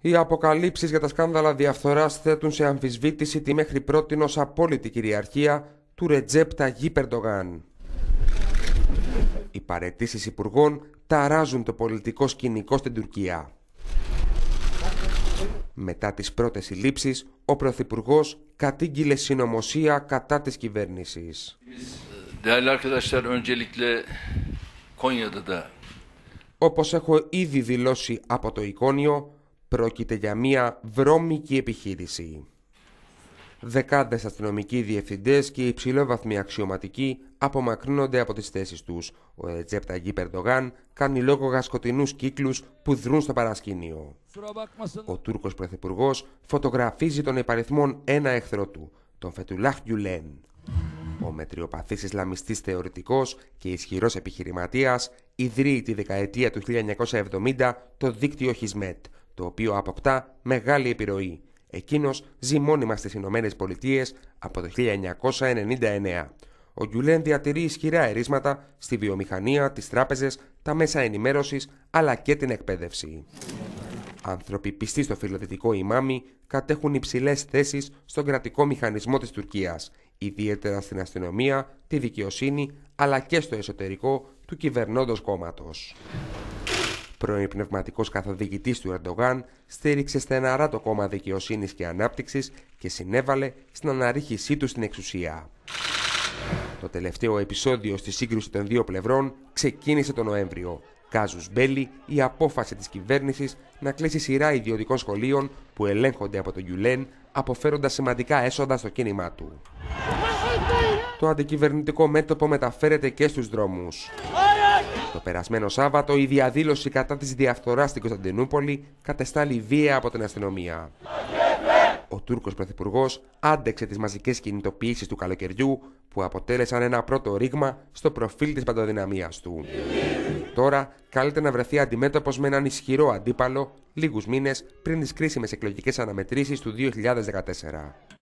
Οι αποκαλύψεις για τα σκάνδαλα διαφθοράς θέτουν σε αμφισβήτηση τη μέχρι πρώτη ως απόλυτη κυριαρχία του Ρετζέπτα Γι Περντογάν. Οι παρετήσεις υπουργών ταράζουν το πολιτικό σκηνικό στην Τουρκία. Μετά τις πρώτες συλλήψεις, ο Πρωθυπουργός κατήγγειλε συνωμοσία κατά της κυβέρνησης. Όπως έχω ήδη δηλώσει από το εικόνιο, πρόκειται για μια βρώμικη επιχείρηση. Δεκάδες αστυνομικοί διευθυντές και υψηλόβαθμοι αξιωματικοί απομακρύνονται από τις θέσεις τους. Ο Ετζέπτα Γκί Περντογάν κάνει λόγο για σκοτεινούς κύκλους που δρούν στο παρασκήνιο. Ο Τούρκος Πρωθυπουργός φωτογραφίζει τον επαριθμόν ένα εχθρό του, τον Φετουλάχ Γιουλέν. Ο μετριοπαθής Ισλαμιστής θεωρητικός και ισχυρός επιχειρηματίας ιδρύει τη δεκαετία του 1970 το δίκτυο Χισμέτ, το οποίο αποκτά μεγάλη επιρροή. Εκείνος ζει μόνιμα στις Ηνωμένες Πολιτείες από το 1999. Ο Γκιουλέν διατηρεί ισχυρά ερίσματα στη βιομηχανία, τις τράπεζες, τα μέσα ενημέρωσης αλλά και την εκπαίδευση. Άνθρωποι πιστοί στο φιλοδυτικό ημάμι κατέχουν υψηλές θέσεις στον κρατικό μηχανισμό της Τουρκίας ιδιαίτερα στην αστυνομία, τη δικαιοσύνη αλλά και στο εσωτερικό του κυβερνώντος κόμματος. Πρώην πνευματικός καθοδηγητής του Ερντογάν στήριξε στεναρά το κόμμα δικαιοσύνης και ανάπτυξης και συνέβαλε στην αναρρίχησή του στην εξουσία. Το τελευταίο επεισόδιο στη σύγκρουση των δύο πλευρών ξεκίνησε τον Νοέμβριο Κάζους Μπέλη η απόφαση της κυβέρνησης να κλείσει σειρά ιδιωτικών σχολείων που ελέγχονται από τον Γιουλέν, αποφέροντας σημαντικά έσοδα στο κίνημά του. Το αντικυβερνητικό μέτωπο μεταφέρεται και στους δρόμους. Το περασμένο Σάββατο η διαδήλωση κατά της διαφθοράς στην Κωνσταντινούπολη κατεστάλλει βία από την αστυνομία ο Τούρκος Πρωθυπουργός άντεξε τις μαζικές κινητοποιήσεις του καλοκαιριού που αποτέλεσαν ένα πρώτο ρήγμα στο προφίλ της παντοδυναμίας του. Τώρα καλείται να βρεθεί αντιμέτωπος με έναν ισχυρό αντίπαλο λίγους μήνες πριν τις κρίσιμες εκλογικές αναμετρήσεις του 2014.